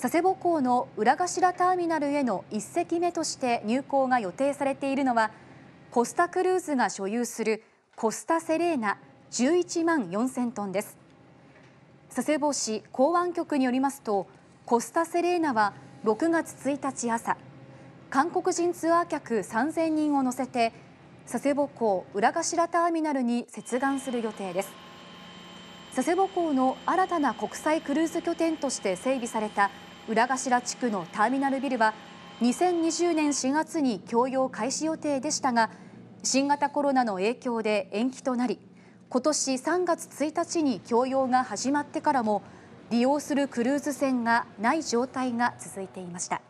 佐世保港の浦頭ターミナルへの1隻目として入港が予定されているのはコスタクルーズが所有するコスタセレーナ11万4000トンです佐世保市港湾局によりますとコスタセレーナは6月1日朝韓国人ツアー客3000人を乗せて佐世保港浦頭ターミナルに接岸する予定です佐世保港の新たな国際クルーズ拠点として整備された浦頭地区のターミナルビルは2020年4月に供用開始予定でしたが新型コロナの影響で延期となり今年3月1日に供用が始まってからも利用するクルーズ船がない状態が続いていました。